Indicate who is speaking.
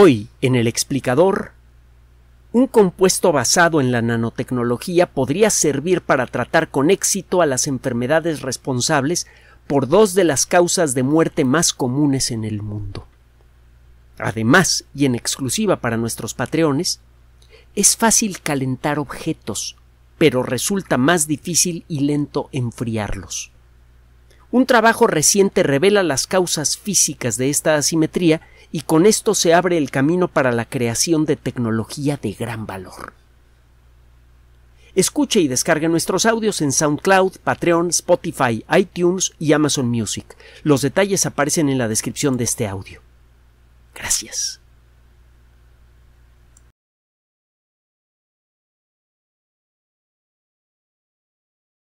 Speaker 1: Hoy, en el explicador, un compuesto basado en la nanotecnología podría servir para tratar con éxito a las enfermedades responsables por dos de las causas de muerte más comunes en el mundo. Además, y en exclusiva para nuestros patreones, es fácil calentar objetos, pero resulta más difícil y lento enfriarlos. Un trabajo reciente revela las causas físicas de esta asimetría y con esto se abre el camino para la creación de tecnología de gran valor. Escuche y descargue nuestros audios en SoundCloud, Patreon, Spotify, iTunes y Amazon Music. Los detalles aparecen en la descripción de este audio. Gracias.